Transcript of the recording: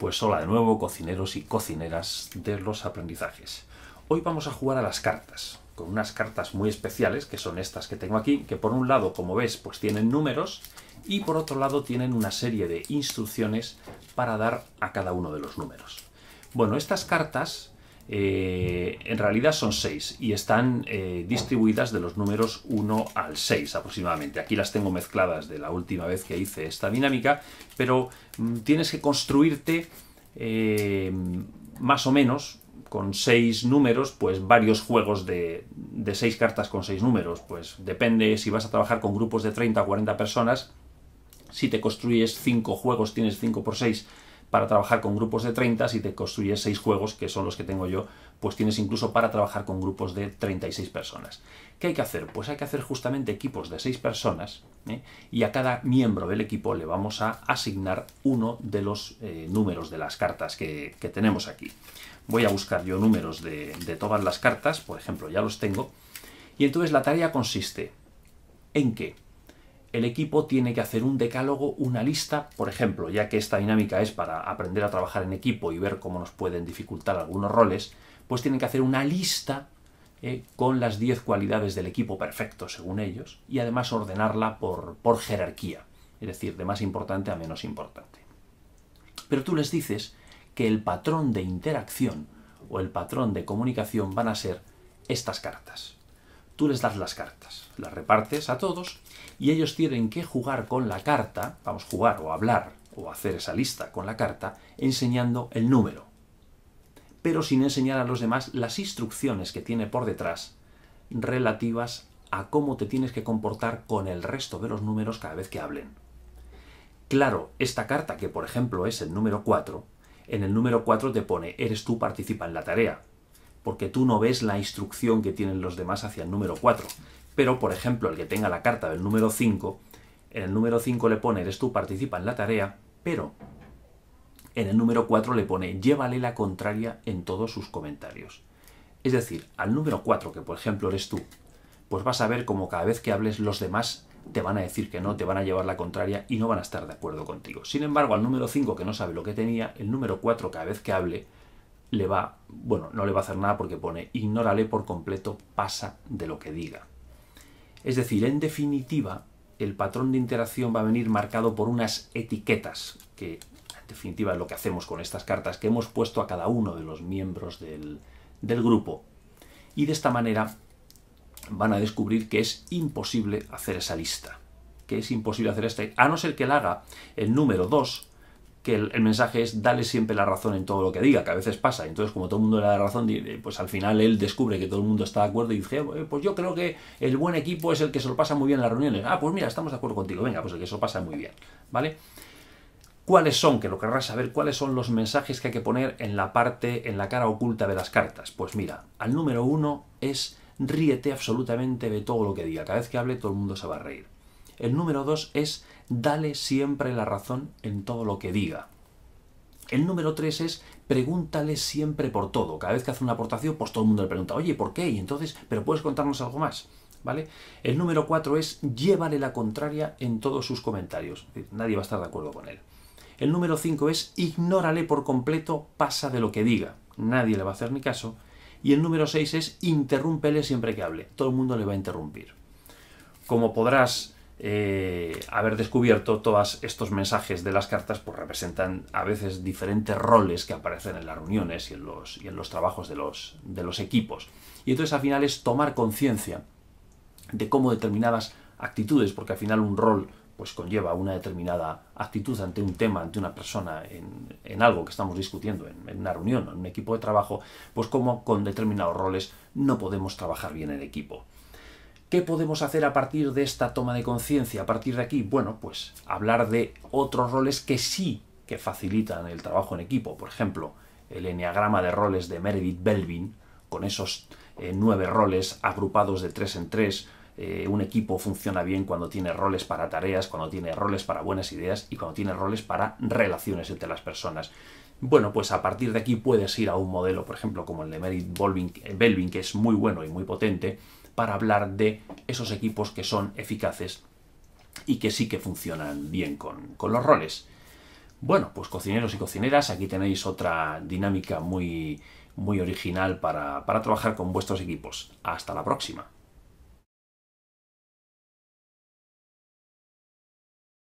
Pues hola de nuevo, cocineros y cocineras de los aprendizajes. Hoy vamos a jugar a las cartas, con unas cartas muy especiales, que son estas que tengo aquí, que por un lado, como ves, pues tienen números, y por otro lado tienen una serie de instrucciones para dar a cada uno de los números. Bueno, estas cartas eh, en realidad son 6 y están eh, distribuidas de los números 1 al 6 aproximadamente. Aquí las tengo mezcladas de la última vez que hice esta dinámica, pero mm, tienes que construirte eh, más o menos con 6 números, pues varios juegos de, de 6 cartas con 6 números. Pues depende si vas a trabajar con grupos de 30 o 40 personas, si te construyes 5 juegos, tienes 5 por 6 para trabajar con grupos de 30, si te construyes 6 juegos, que son los que tengo yo, pues tienes incluso para trabajar con grupos de 36 personas. ¿Qué hay que hacer? Pues hay que hacer justamente equipos de 6 personas ¿eh? y a cada miembro del equipo le vamos a asignar uno de los eh, números de las cartas que, tenemos aquí. Voy a buscar yo números de, de todas las cartas, por ejemplo, ya los tengo. Y entonces la tarea consiste en que el equipo tiene que hacer un decálogo, una lista, por ejemplo, ya que esta dinámica es para aprender a trabajar en equipo y ver cómo nos pueden dificultar algunos roles, pues tienen que hacer una lista eh, con las 10 cualidades del equipo perfecto, según ellos, y además ordenarla por jerarquía, es decir, de más importante a menos importante. Pero tú les dices que el patrón de interacción o el patrón de comunicación van a ser estas cartas tú les das las cartas, las repartes a todos y ellos tienen que jugar con la carta, vamos, jugar o hablar o hacer esa lista con la carta, enseñando el número, pero sin enseñar a los demás las instrucciones que tiene por detrás relativas a cómo te tienes que comportar con el resto de los números cada vez que hablen. Claro, esta carta, que por ejemplo es el número 4, en el número 4 te pone eres tú participa en la tarea, porque tú no ves la instrucción que tienen los demás hacia el número 4. Pero, por ejemplo, el que tenga la carta del número 5, en el número 5 le pone eres tú, participa en la tarea, pero en el número 4 le pone llévale la contraria en todos sus comentarios. Es decir, al número 4, que por ejemplo eres tú, pues vas a ver como cada vez que hables los demás te van a decir que no, te van a llevar la contraria y no van a estar de acuerdo contigo. Sin embargo, al número 5 que no sabe lo que tenía, el número 4 cada vez que hable le va, bueno, no le va a hacer nada porque pone ignórale por completo, pasa de lo que diga. Es decir, en definitiva, el patrón de interacción va a venir marcado por unas etiquetas, que en definitiva es lo que hacemos con estas cartas que hemos puesto a cada uno de los miembros del, grupo. Y de esta manera van a descubrir que es imposible hacer esa lista. Que es imposible hacer esta, a no ser que la haga el número 2 que el, mensaje es dale siempre la razón en todo lo que diga, que a veces pasa. Entonces, como todo el mundo le da la razón, eh, pues al final él descubre que todo el mundo está de acuerdo y dice, eh, pues yo creo que el buen equipo es el que se lo pasa muy bien en las reuniones. Ah, pues mira, estamos de acuerdo contigo, venga, pues el que se lo pasa muy bien, ¿vale? ¿Cuáles son? Que lo querrás saber, ¿cuáles son los mensajes que hay que poner en la parte, en la cara oculta de las cartas? Pues mira, al número uno es ríete absolutamente de todo lo que diga. Cada vez que hable, todo el mundo se va a reír. El número dos es dale siempre la razón en todo lo que diga. El número tres es pregúntale siempre por todo. Cada vez que hace una aportación, pues todo el mundo le pregunta, oye, ¿por qué? Y entonces, pero puedes contarnos algo más. ¿Vale? El número cuatro es llévale la contraria en todos sus comentarios. nadie va a estar de acuerdo con él. El número 5 es ignórale por completo, pasa de lo que diga. Nadie le va a hacer ni caso. Y el número 6 es interrúmpele siempre que hable. Todo el mundo le va a interrumpir. Como podrás eh, haber descubierto todos estos mensajes de las cartas pues representan a veces diferentes roles que aparecen en las reuniones y en los, trabajos de los, equipos. Y entonces al final es tomar conciencia de cómo determinadas actitudes, porque al final un rol pues conlleva una determinada actitud ante un tema, ante una persona, en, algo que estamos discutiendo, en, una reunión, en un equipo de trabajo, pues cómo con determinados roles no podemos trabajar bien en equipo. ¿Qué podemos hacer a partir de esta toma de conciencia? A partir de aquí, bueno, pues hablar de otros roles que sí que facilitan el trabajo en equipo. Por ejemplo, el enneagrama de roles de Meredith Belvin, con esos eh, nueve roles agrupados de tres en tres. Eh, un equipo funciona bien cuando tiene roles para tareas, cuando tiene roles para buenas ideas y cuando tiene roles para relaciones entre las personas. Bueno, pues a partir de aquí puedes ir a un modelo, por ejemplo, como el de Meredith Belvin, que es muy bueno y muy potente, para hablar de esos equipos que son eficaces y que sí que funcionan bien con, los roles. Bueno, pues cocineros y cocineras, aquí tenéis otra dinámica muy, muy original para trabajar con vuestros equipos. Hasta la próxima.